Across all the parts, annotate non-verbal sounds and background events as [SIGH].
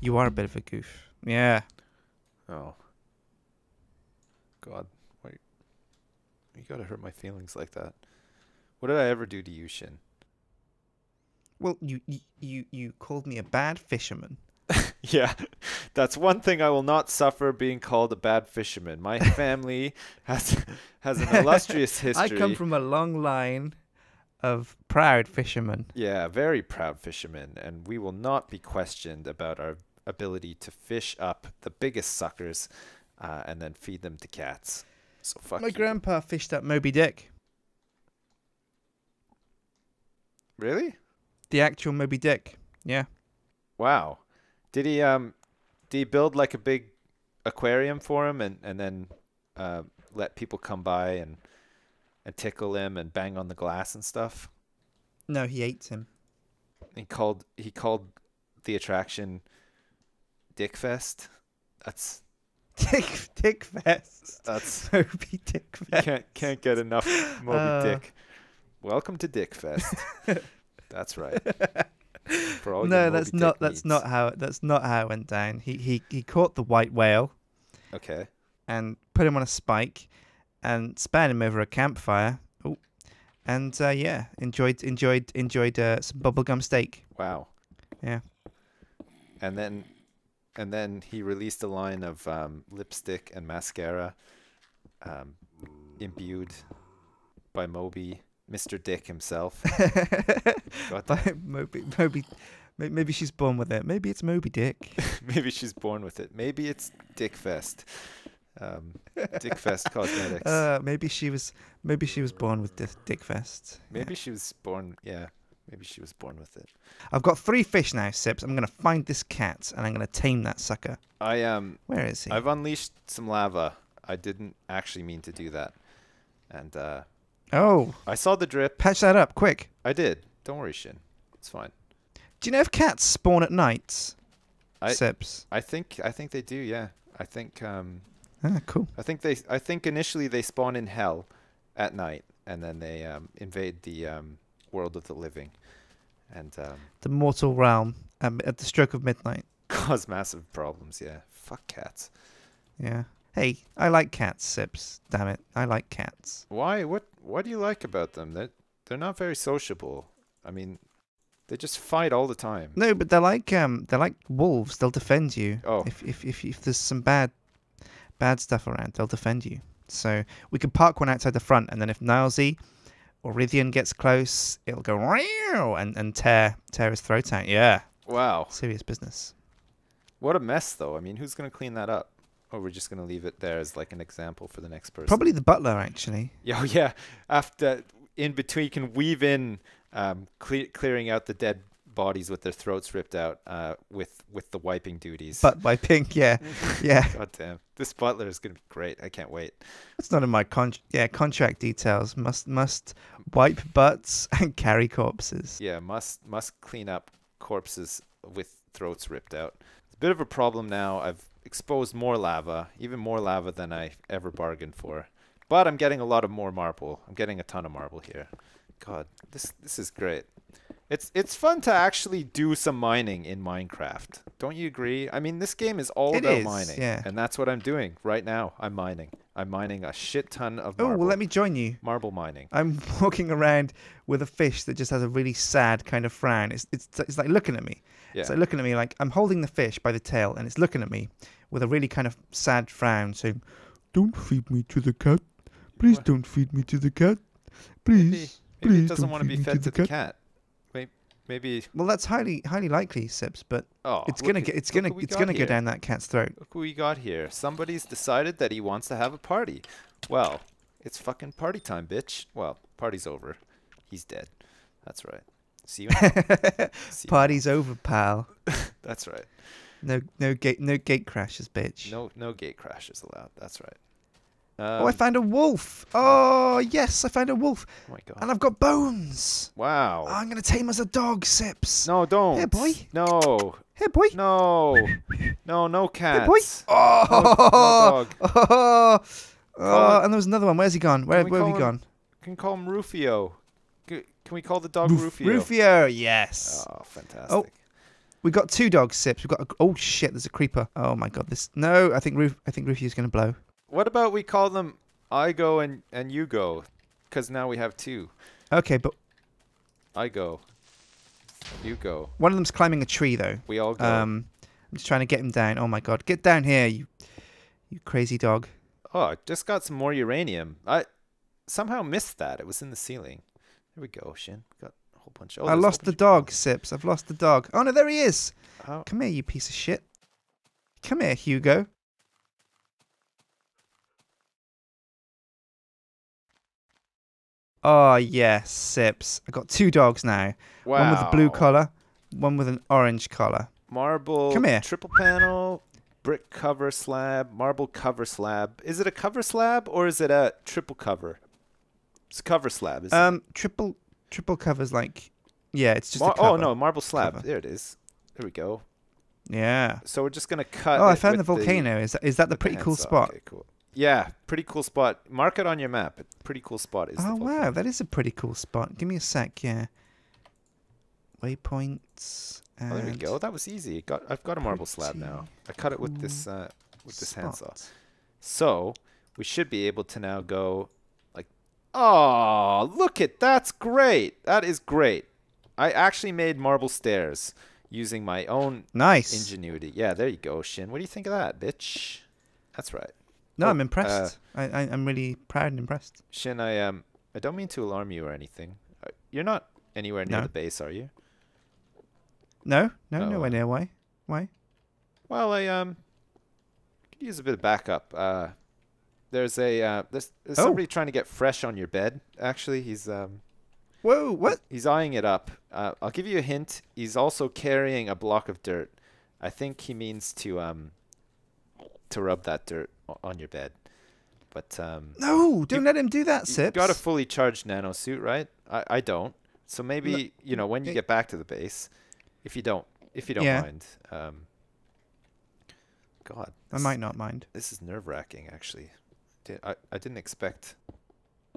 You are a bit of a goof. Yeah. Oh. God, wait. You gotta hurt my feelings like that. What did I ever do to you, Shin? Well, you you you called me a bad fisherman. [LAUGHS] yeah, that's one thing I will not suffer being called a bad fisherman. My [LAUGHS] family has has an illustrious history. [LAUGHS] I come from a long line of proud fishermen. Yeah, very proud fishermen, and we will not be questioned about our ability to fish up the biggest suckers uh, and then feed them to cats. So fuck. My you. grandpa fished up Moby Dick. Really? The actual Moby Dick. Yeah. Wow. Did he um? Did he build like a big aquarium for him and and then uh, let people come by and and tickle him and bang on the glass and stuff? No, he ate him. He called he called the attraction Dickfest. That's Dick Dick Fest. That's Moby [LAUGHS] Dick Fest. Can't can't get enough Moby uh, Dick. Welcome to Dick Fest. [LAUGHS] that's right. [LAUGHS] no, that's Dick not that's not how that's not how it went down. He he he caught the white whale. Okay. And put him on a spike, and span him over a campfire. Oh, And uh, yeah, enjoyed enjoyed enjoyed uh, some bubblegum steak. Wow. Yeah. And then and then he released a line of um, lipstick and mascara, um, imbued by Moby, Mr. Dick himself. [LAUGHS] Moby, Moby, maybe she's born with it. Maybe it's Moby Dick. [LAUGHS] maybe she's born with it. Maybe it's Dick Fest. Um, Dick Fest [LAUGHS] Cosmetics. Uh, maybe she was. Maybe she was born with Dick Fest. Maybe yeah. she was born. Yeah, Maybe she was born with it. I've got three fish now, Sips. I'm going to find this cat and I'm going to tame that sucker. I um. Where is he? I've unleashed some lava. I didn't actually mean to do that, and uh. Oh. I saw the drip. Patch that up quick. I did. Don't worry, Shin. It's fine. Do you know if cats spawn at night? I, Sips. I think I think they do. Yeah. I think um. Ah, cool. I think they. I think initially they spawn in hell, at night, and then they um, invade the um, world of the living and um, the mortal realm um, at the stroke of midnight. [LAUGHS] Cause massive problems. Yeah, fuck cats. Yeah. Hey, I like cats, Sips. Damn it, I like cats. Why? What? What do you like about them? That they're, they're not very sociable. I mean, they just fight all the time. No, but they're like um, they're like wolves. They'll defend you. Oh. If if if, if there's some bad, bad stuff around, they'll defend you. So we could park one outside the front, and then if Nilesy Orithian gets close, it'll go and and tear tear his throat out. Yeah. Wow. Serious business. What a mess, though. I mean, who's going to clean that up? Or we're just going to leave it there as like an example for the next person. Probably the butler, actually. Yeah, [LAUGHS] oh, yeah. After in between, you can weave in um, cle clearing out the dead bodies with their throats ripped out uh, with with the wiping duties. But by Pink, yeah, yeah. [LAUGHS] God damn, this Butler is gonna be great. I can't wait. It's not in my con. Yeah, contract details must must wipe butts [LAUGHS] and carry corpses. Yeah, must must clean up corpses with throats ripped out. It's a bit of a problem now. I've exposed more lava, even more lava than I ever bargained for. But I'm getting a lot of more marble. I'm getting a ton of marble here. God, this this is great. It's it's fun to actually do some mining in Minecraft. Don't you agree? I mean, this game is all it about is, mining, yeah. and that's what I'm doing right now. I'm mining. I'm mining a shit ton of marble. Oh, well, let me join you. Marble mining. I'm [LAUGHS] walking around with a fish that just has a really sad kind of frown. It's it's it's like looking at me. Yeah. It's like looking at me like I'm holding the fish by the tail and it's looking at me with a really kind of sad frown saying, "Don't feed me to the cat. Please what? don't feed me to the cat. Please." Maybe, maybe please it doesn't want to be fed to the, to the cat. cat. Maybe. Well, that's highly highly likely, Sips. But oh, it's gonna get, it's gonna it's gonna here. go down that cat's throat. Look who we got here. Somebody's decided that he wants to have a party. Well, it's fucking party time, bitch. Well, party's over. He's dead. That's right. See you. [LAUGHS] See Party's you. over, pal. [LAUGHS] that's right. No, no gate, no gate crashes, bitch. No, no gate crashes allowed. That's right. Um, oh, I um, found a wolf. Oh, yes, I found a wolf. Oh my god. And I've got bones. Wow. Oh, I'm going to tame as a dog, Sips. No, don't. Hey, boy. No. Hey, boy. No. No, no cat. Hey, boy. Oh. No, no oh. dog. [LAUGHS] Oh. oh. And there was another one. Where's he gone? Where, where have he gone? Can call him Rufio. Can we call the dog Ruf Rufio? Rufio, yes. Oh, fantastic. Oh. We got two dog sips. We've got a, oh shit, there's a creeper. Oh my god, this no. I think Ruf, I think Rufio's going to blow. What about we call them I go and, and you go? Because now we have two. Okay, but... I go. You go. One of them's climbing a tree, though. We all go. Um, I'm just trying to get him down. Oh, my God. Get down here, you, you crazy dog. Oh, I just got some more uranium. I somehow missed that. It was in the ceiling. There we go, Shin. Got a whole bunch. Of, oh, I lost the dog, Sips. I've lost the dog. Oh no, there he is. Oh. Come here, you piece of shit. Come here, Hugo. Oh yes, Sips. I got two dogs now. Wow. One with a blue collar, one with an orange collar. Marble. Come here. Triple panel, brick cover slab, marble cover slab. Is it a cover slab or is it a triple cover? It's a cover slab. Isn't um, it? triple triple covers like, yeah, it's just. Mar oh no, marble slab. Cover. There it is. There we go. Yeah. So we're just gonna cut. Oh, I found the volcano. The, is that, is that the pretty cool spot? Okay, cool. Yeah, pretty cool spot. Mark it on your map. Pretty cool spot is. Oh wow, that is a pretty cool spot. Give me a sec. Yeah. Waypoints. Oh, there we go. That was easy. Got I've got a marble slab now. I cut it with this uh, with this spot. handsaw. So we should be able to now go like, oh, look at that's great. That is great. I actually made marble stairs using my own nice ingenuity. Yeah, there you go, Shin. What do you think of that, bitch? That's right. No, I'm oh, impressed. Uh, I, I am really proud and impressed. Shin, I um I don't mean to alarm you or anything. Uh, you're not anywhere near no. the base, are you? No, no, oh. nowhere near. Why? Why? Well, I um could use a bit of backup. Uh, there's a uh, there's, there's oh. somebody trying to get fresh on your bed. Actually, he's um. Whoa! What? He's eyeing it up. Uh, I'll give you a hint. He's also carrying a block of dirt. I think he means to um to rub that dirt on your bed. But um, no, don't you, let him do that. Sips. You got a fully charged nano suit, right? I, I don't. So maybe you know when you get back to the base, if you don't, if you don't yeah. mind. Um, God, this, I might not mind. This is nerve wracking, actually. Did, I, I didn't expect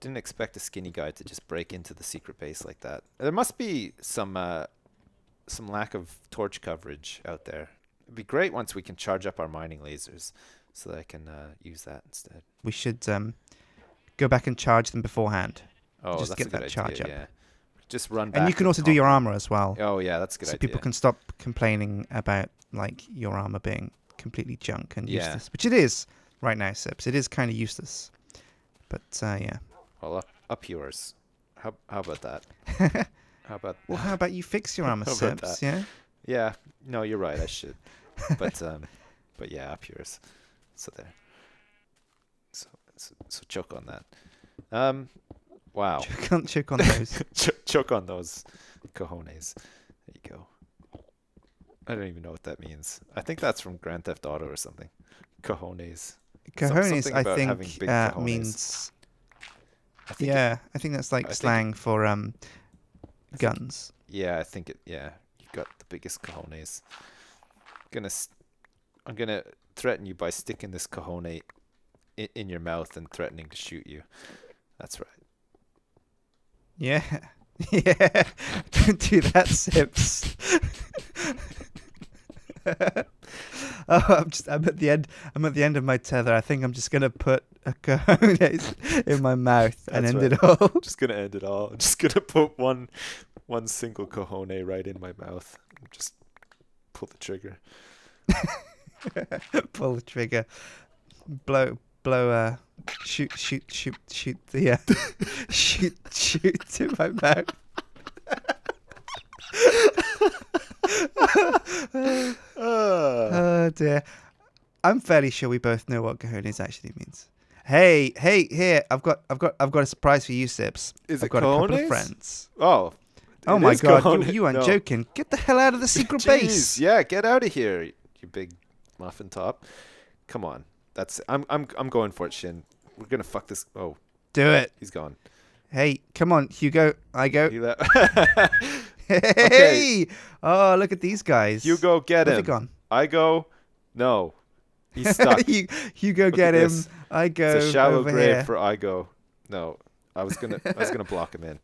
didn't expect a skinny guy to just break into the secret base like that. There must be some uh, some lack of torch coverage out there. It'd be great once we can charge up our mining lasers so that I can uh, use that instead. We should um, go back and charge them beforehand. Oh, just that's get a good that charge idea, up. Yeah. Just run And you can and also do your armor as well. Oh yeah, that's good so idea. people can stop complaining about like your armor being completely junk and yeah. useless, which it is right now, Sips. It is kind of useless. But uh, yeah. Well, up, up yours. How, how about that? [LAUGHS] how about Well, how about you fix your [LAUGHS] armor, Sips? Yeah. Yeah. No, you're right. I should. [LAUGHS] but um, but yeah, yours. So there. So so, so choke on that. Um, wow. Choke on, choke on those. [LAUGHS] Ch- choke on those cojones. There you go. I don't even know what that means. I think that's from Grand Theft Auto or something. Cojones. Cojones, I think, uh, cojones. means. I think yeah, it, I think that's like I slang for um, guns. Think, yeah, I think it. Yeah, got the biggest cojones. I'm gonna, I'm gonna threaten you by sticking this cojone in, in your mouth and threatening to shoot you. That's right. Yeah, [LAUGHS] yeah. Don't do that, Sips. [LAUGHS] oh, I'm just I'm at the end I'm at the end of my tether. I think I'm just gonna put a cojones [LAUGHS] in my mouth and That's end right. it all. I'm just gonna end it all. I'm just gonna put one one single cojone right in my mouth. Just pull the trigger. [LAUGHS] pull the trigger. Blow, blow, uh, shoot, shoot, shoot, shoot the, uh, [LAUGHS] shoot, shoot to my mouth. [LAUGHS] oh dear. I'm fairly sure we both know what cojones actually means. Hey, hey, here, I've got I've got I've got a surprise for you, Sips. Is I've it got cojones? a couple of friends. Oh, Oh it my god, you, you aren't no. joking. Get the hell out of the [LAUGHS] secret base. Yeah, get out of here, you big muffin top. Come on. That's I'm I'm I'm going for it, Shin. We're gonna fuck this oh. Do it. He's gone. Hey, come on, Hugo. I go. [LAUGHS] hey! Okay. Oh, look at these guys. Hugo, get Where's him. Gone? I go. No. He's [LAUGHS] stuck. Hugo, look get him. This. I go. It's a shallow grave here. for I go. No. I was gonna I was gonna block him in.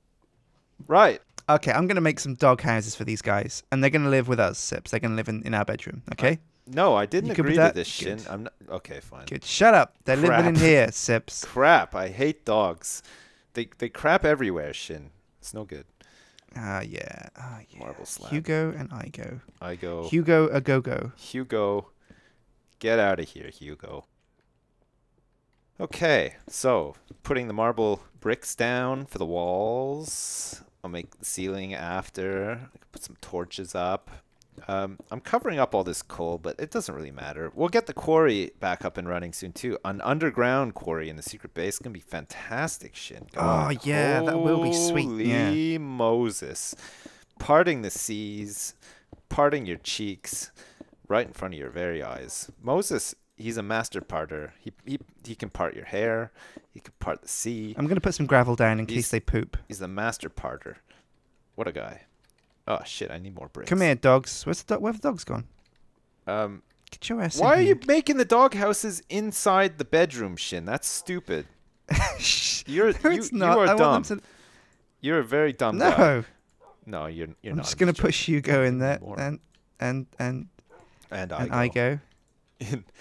Right okay, I'm going to make some dog houses for these guys, and they're going to live with us, Sips. They're going to live in, in our bedroom, okay? no, I didn't you agree to this Shin. I'm not, okay, fine. Good. Shut up. They're crap. living in [LAUGHS] here, Sips. Crap. I hate dogs. They, they crap everywhere, Shin. It's no good. Ah, uh, yeah. Ah, uh, yeah. Marble slab. Hugo and I go. I go. Hugo a go go. Hugo, get out of here, Hugo. Okay, so putting the marble bricks down for the walls. I'll make the ceiling after. put some torches up. Um, I'm covering up all this coal, but it doesn't really matter. We'll get the quarry back up and running soon too. An underground quarry in the secret base can be fantastic shit. Oh yeah, Holy that will be sweet. Holy yeah. Moses, parting the seas, parting your cheeks, right in front of your very eyes. Moses he's a master parter. He he he can part your hair. He can part the sea. I'm gonna put some gravel down in he's, case they poop. He's the master parter. What a guy. Oh shit! I need more bricks. Come here, dogs. Where's the do- where the dogs gone? Um. Get your ass. Why are here. you making the dog houses inside the bedroom, Shin? That's stupid. [LAUGHS] you're no, you, you, are I dumb. To... You're a very dumb. No. Guy. No, you're you're I'm not. I'm just gonna push Hugo in there, and and and and I and go. I go. [LAUGHS]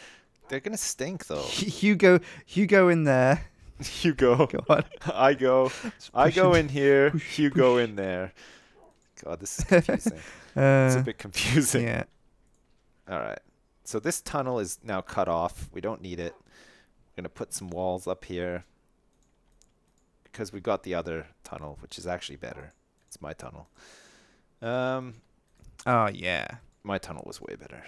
They're gonna stink though. Hugo, Hugo in there. [LAUGHS] Hugo, [LAUGHS] God, [LAUGHS] I go. I go in here. Push, Hugo push. in there. God, this is confusing. uh, it's a uh, bit confusing. Yeah. All right. So this tunnel is now cut off. We don't need it. We're gonna put some walls up here because we've got the other tunnel, which is actually better. It's my tunnel. Um. Oh yeah. My tunnel was way better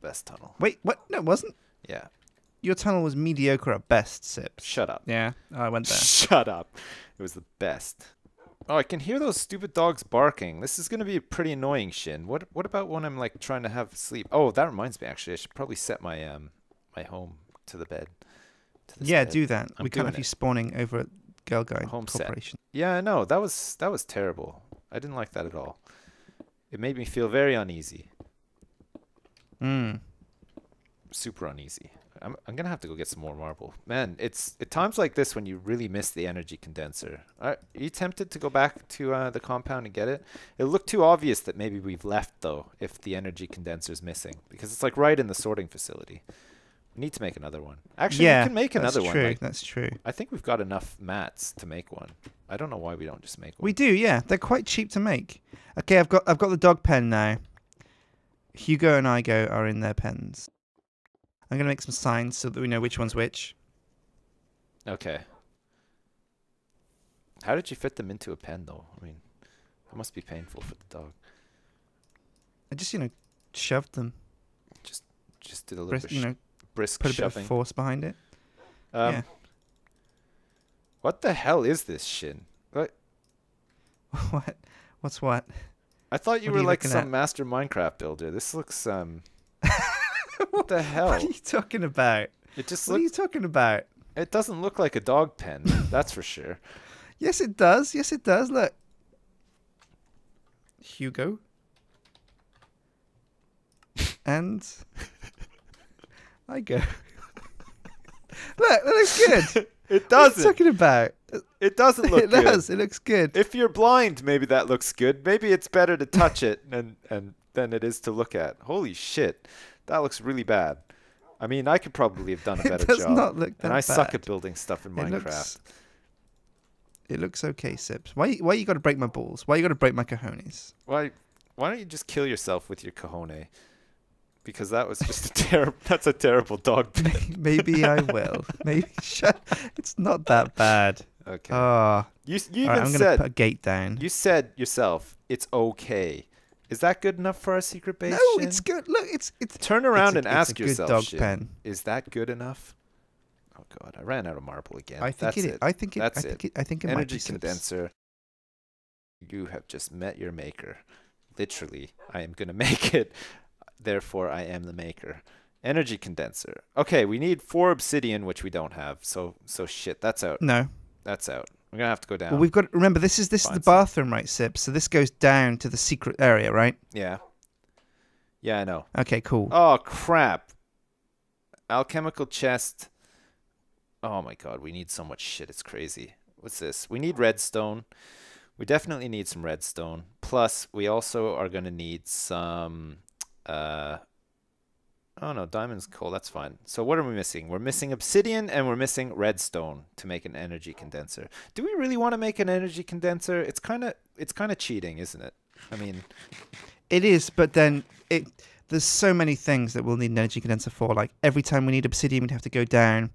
the best tunnel. Wait, what? No, it wasn't. Yeah. Your tunnel was mediocre at best, Sips. Shut up. Yeah, I went there. [LAUGHS] Shut up. It was the best. Oh, I can hear those stupid dogs barking. This is going to be pretty annoying, Shin. What What about when I'm like trying to have sleep? Oh, that reminds me. Actually, I should probably set my um my home to the bed. To yeah, bed. do that. I'm we kind of you spawning over at Girl Guide home Corporation. Set. Yeah, no, that was that was terrible. I didn't like that at all. It made me feel very uneasy. Mm. Super uneasy. I'm, I'm gonna have to go get some more marble. Man, it's at times like this when you really miss the energy condenser. Are, you tempted to go back to uh, the compound and get it? It looked too obvious that maybe we've left though, if the energy condenser is missing, because it's like right in the sorting facility. We need to make another one. Actually, yeah, we can make another that's true, one. Like, that's true. I think we've got enough mats to make one. I don't know why we don't just make one. We do, yeah. They're quite cheap to make. Okay, I've got I've got the dog pen now. Hugo and Igo are in their pens. I'm going to make some signs so that we know which one's which. Okay. How did you fit them into a pen, though? I mean, that must be painful for the dog. I just, you know, shoved them. Just, just did a little brisk, you know, brisk put a bit of force behind it. Um, yeah. What the hell is this shin? What? [LAUGHS] what? What's what? I thought you what were you like some at? master Minecraft builder. This looks um. [LAUGHS] what the hell? What are you talking about? It just. What look... are you talking about? It doesn't look like a dog pen. that's for sure. [LAUGHS] Yes, it does. Yes, it does. Look, Hugo, and I go. [LAUGHS] look, that looks good. it does. not What are you talking about? It doesn't look. It good. does. It looks good. If you're blind, maybe that looks good. Maybe it's better to touch it and and than it is to look at. Holy shit, that looks really bad. I mean, I could probably have done a [LAUGHS] better job. Not look that and I bad. suck at building stuff in it Minecraft. Looks, it looks okay, Sips. Why why you got to break my balls? Why you got to break my cojones? Why why don't you just kill yourself with your cojone? because that was just a [LAUGHS] terrible. that's a terrible dog. [LAUGHS] Maybe I will. Maybe shut. It's not that bad. Okay. Ah. Uh, you you even right, I'm said put a gate down. You said yourself it's okay. Is that good enough for our secret base? No, it's good. Look, it's it's. Turn around it's a, and ask yourself. Dog pen. Is that good enough? Oh God, I ran out of marble again. I think it, it. I think it. That's I think it. it. I think it. Energy condenser. You have just met your maker. Literally, I am gonna [LAUGHS] make it. Therefore, I am the maker. Energy condenser. Okay, we need four obsidian, which we don't have. So so shit. That's out. No, that's out. We're gonna have to go down. Well, we've got. remember, this is this is the bathroom, right, Sip? So this goes down to the secret area, right? Yeah. Yeah, I know. Okay, cool. Oh crap! Alchemical chest. Oh my god, we need so much shit. It's crazy. What's this? We need redstone. We definitely need some redstone. Plus, we also are gonna need some uh, Oh no, diamond's cool, that's fine. So what are we missing? We're missing obsidian and we're missing redstone to make an energy condenser. Do we really want to make an energy condenser? It's kind of it's kind of cheating, isn't it? I mean, it is, but then it there's so many things that we'll need an energy condenser for. Like every time we need obsidian, we'd have to go down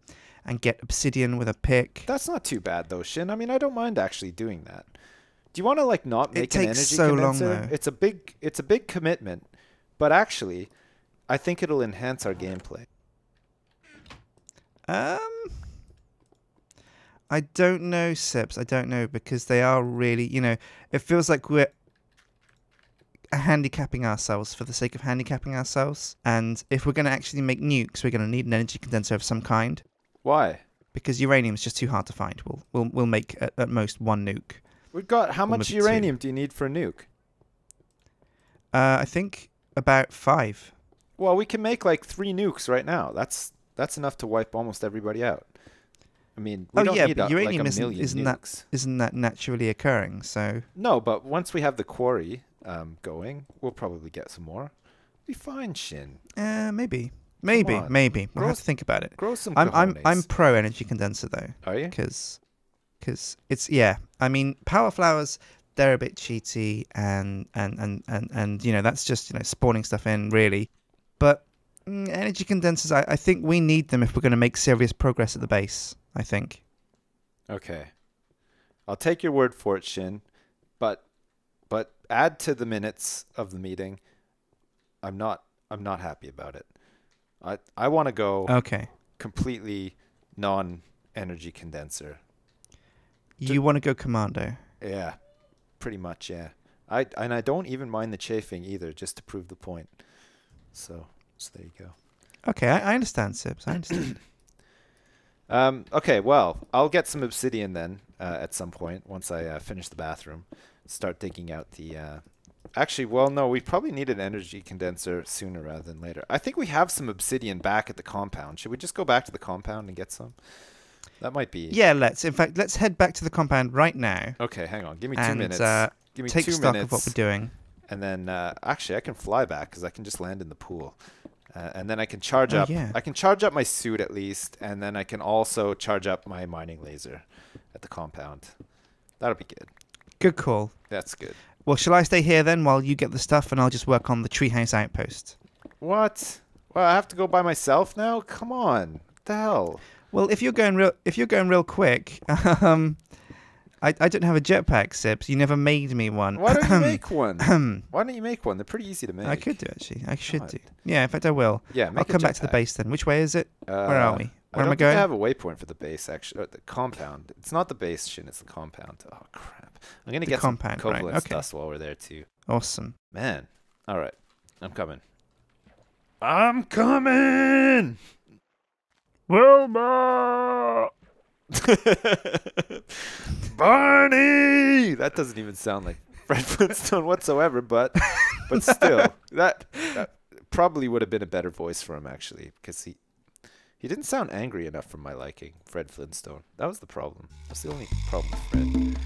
and get obsidian with a pick. That's not too bad though, Shin. I mean, I don't mind actually doing that. Do you want to like not make it takes an energy so condenser? Long, though. It's a big it's a big commitment, but actually I think it'll enhance our gameplay. Um, I don't know, Seps. I don't know because they are really, you know, it feels like we're handicapping ourselves for the sake of handicapping ourselves. And if we're going to actually make nukes, we're going to need an energy condenser of some kind. Why? Because uranium is just too hard to find. We'll we'll, we'll make at, at most one nuke. We've got how much uranium do you need for a nuke? Uh, I think about five. Well, we can make like three nukes right now. That's that's enough to wipe almost everybody out. I mean, oh yeah, but uh, a, uranium like isn't, isn't that isn't that naturally occurring? So no, but once we have the quarry um, going, we'll probably get some more. Be fine, Shin. Uh, maybe, maybe, maybe. we'll have to think about it. Grow some. I'm cojones. I'm I'm pro energy condenser though. Are you? Because because it's yeah. I mean, power flowers they're a bit cheaty and and and and and you know that's just you know spawning stuff in really. But mm, energy condensers, I, I think we need them if we're going to make serious progress at the base. I think. Okay, I'll take your word for it, Shin. But but add to the minutes of the meeting. I'm not I'm not happy about it. I I want to go okay completely non energy condenser. You want to go commando? Yeah, pretty much. Yeah. I and I don't even mind the chafing either, just to prove the point. So, so there you go. Okay, I, I understand, Sips. I understand. [CLEARS THROAT] um, okay, well, I'll get some obsidian then uh, at some point once I uh, finish the bathroom. Start digging out the. Uh... Actually, well, no, we probably need an energy condenser sooner rather than later. I think we have some obsidian back at the compound. Should we just go back to the compound and get some? That might be. Yeah, let's. In fact, let's head back to the compound right now. Okay, hang on. Give me two and, minutes. Uh, Give me take two stock minutes. of what we're doing and then uh, actually I can fly back because I can just land in the pool. Uh, and then I can charge oh, up. Yeah. I can charge up my suit at least, and then I can also charge up my mining laser at the compound. That'll be good. Good call. That's good. Well, shall I stay here then while you get the stuff, and I'll just work on the treehouse outpost? What? Well, I have to go by myself now. Come on, what the hell. Well, if you're going real, if you're going real quick, [LAUGHS] um, I, I don't have a jetpack, Sibs. You never made me one. Why don't you [CLEARS THROAT] make one? [CLEARS THROAT] Why don't you make one? They're pretty easy to make. I could do actually. I should God. do. Yeah, in fact, I will. Yeah, I'll come back to the base then. Which way is it? Uh, Where are we? Where I am I going? I have a waypoint for the base actually. Oh, the compound. It's not the base shin. It's the compound. Oh crap! I'm gonna the get compound, some Koblenz right. okay. dust while we're there too. Awesome. Man. All right. I'm coming. I'm coming. Wilma. [LAUGHS] Barney. That doesn't even sound like Fred [LAUGHS] Flintstone whatsoever, but but still, that, that probably would have been a better voice for him actually, because he he didn't sound angry enough for my liking. Fred Flintstone. That was the problem. That's the only problem with Fred.